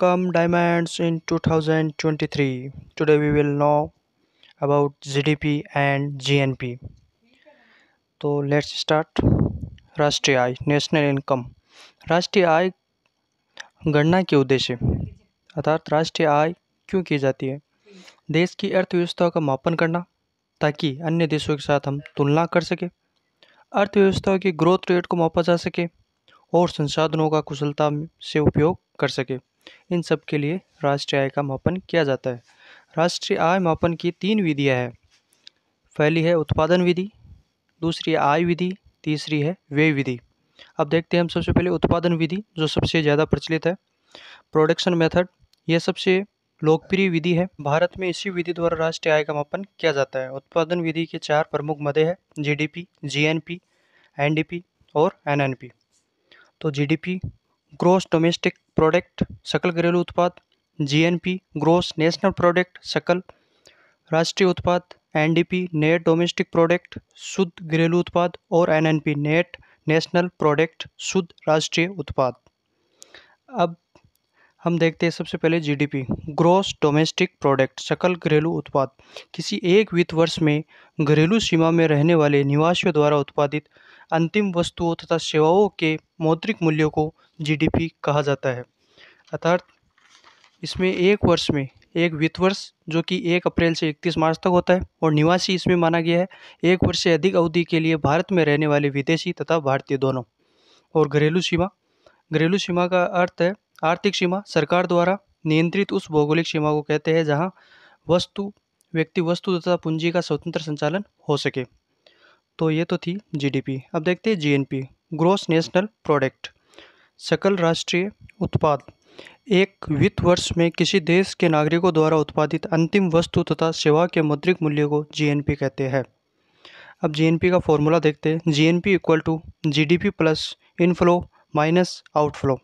Welcome Diamonds in 2023. Today we will know about GDP and GNP. So तो let's start. राष्ट्रीय आय national income राष्ट्रीय आय गणना के उद्देश्य अर्थात राष्ट्रीय आय क्यों की जाती है देश की अर्थव्यवस्था का मापन करना ताकि अन्य देशों के साथ हम तुलना कर सकें अर्थव्यवस्था की ग्रोथ रेट को मापा जा सके और संसाधनों का कुशलता से उपयोग कर सके इन सब के लिए राष्ट्रीय आय का मापन किया जाता है राष्ट्रीय आय मापन की तीन विधियाँ हैं पहली है उत्पादन विधि दूसरी है आय विधि तीसरी है व्यय विधि अब देखते हैं हम सबसे पहले उत्पादन विधि जो सबसे ज़्यादा प्रचलित है प्रोडक्शन मेथड यह सबसे लोकप्रिय विधि है भारत में इसी विधि द्वारा राष्ट्रीय आय का मापन किया जाता है उत्पादन विधि के चार प्रमुख मदे हैं जीडीपी जीएनपी एनडीपी और एनएनपी तो जीडीपी ग्रोस डोमेस्टिक प्रोडक्ट सकल घरेलू उत्पाद जीएनपी ग्रोस नेशनल प्रोडक्ट सकल राष्ट्रीय उत्पाद एनडीपी नेट डोमेस्टिक प्रोडक्ट शुद्ध घरेलू उत्पाद और एनएनपी नेट नेशनल प्रोडक्ट शुद्ध राष्ट्रीय उत्पाद अब हम देखते हैं सबसे पहले जीडीपी ग्रॉस डोमेस्टिक प्रोडक्ट सकल घरेलू उत्पाद किसी एक वित्त वर्ष में घरेलू सीमा में रहने वाले निवासियों द्वारा उत्पादित अंतिम वस्तुओं तथा सेवाओं के मौद्रिक मूल्यों को जीडीपी कहा जाता है अर्थात इसमें एक वर्ष में एक वित्त वर्ष जो कि एक अप्रैल से इकतीस मार्च तक होता है और निवासी इसमें माना गया है एक वर्ष से अधिक अवधि के लिए भारत में रहने वाले विदेशी तथा भारतीय दोनों और घरेलू सीमा घरेलू सीमा का अर्थ है आर्थिक सीमा सरकार द्वारा नियंत्रित उस भौगोलिक सीमा को कहते हैं जहाँ वस्तु व्यक्ति वस्तु तथा पूंजी का स्वतंत्र संचालन हो सके तो ये तो थी जीडीपी अब देखते हैं जीएनपी ग्रोस नेशनल प्रोडक्ट सकल राष्ट्रीय उत्पाद एक वित्त वर्ष में किसी देश के नागरिकों द्वारा उत्पादित अंतिम वस्तु तथा सेवा के मौद्रिक मूल्य को जीएनपी कहते हैं अब जीएनपी का फॉर्मूला देखते हैं GNP equal to GDP plus inflow minus outflow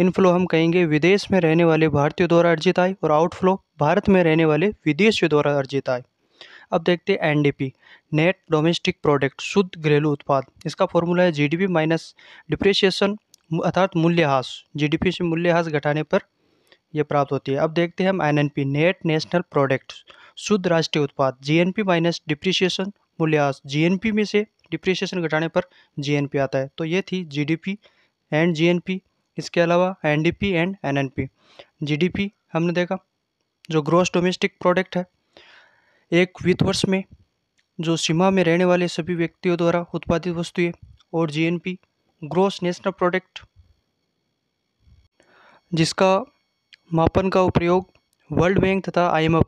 inflow हम कहेंगे विदेश में रहने वाले भारतीयों द्वारा अर्जित आय और आउटफ्लो भारत में रहने वाले विदेशियों द्वारा अर्जित आय अब देखते हैं एनडीपी नेट डोमेस्टिक प्रोडक्ट शुद्ध घरेलू उत्पाद इसका फॉर्मूला है जीडीपी माइनस डिप्रेशिएशन अर्थात मूल्यह्रास जीडीपी से मूल्यह्रास घटाने पर यह प्राप्त होती है अब देखते हैं हम एनएनपी नेट नेशनल प्रोडक्ट शुद्ध राष्ट्रीय उत्पाद जीएनपी माइनस डिप्रिसिएशन मूल्यह्रास जीएनपी में से डिप्रेशिएशन घटाने पर जीएनपी आता है तो ये थी जीडीपी एंड जीएनपी इसके अलावा एनडीपी एंड एनएनपी जीडीपी हमने देखा जो ग्रॉस डोमेस्टिक प्रोडक्ट है एक वित्त वर्ष में जो सीमा में रहने वाले सभी व्यक्तियों द्वारा उत्पादित वस्तुएं और जीएनपी ग्रॉस नेशनल प्रोडक्ट जिसका मापन का उपयोग वर्ल्ड बैंक तथा आईएमएफ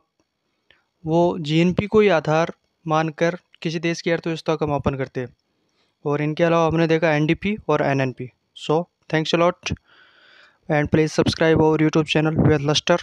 वो जीएनपी को ही आधार मानकर किसी देश की अर्थव्यवस्था का मापन करते हैं और इनके अलावा हमने देखा एनडीपी और NNP so thanks a lot and please subscribe our youtube channel with luster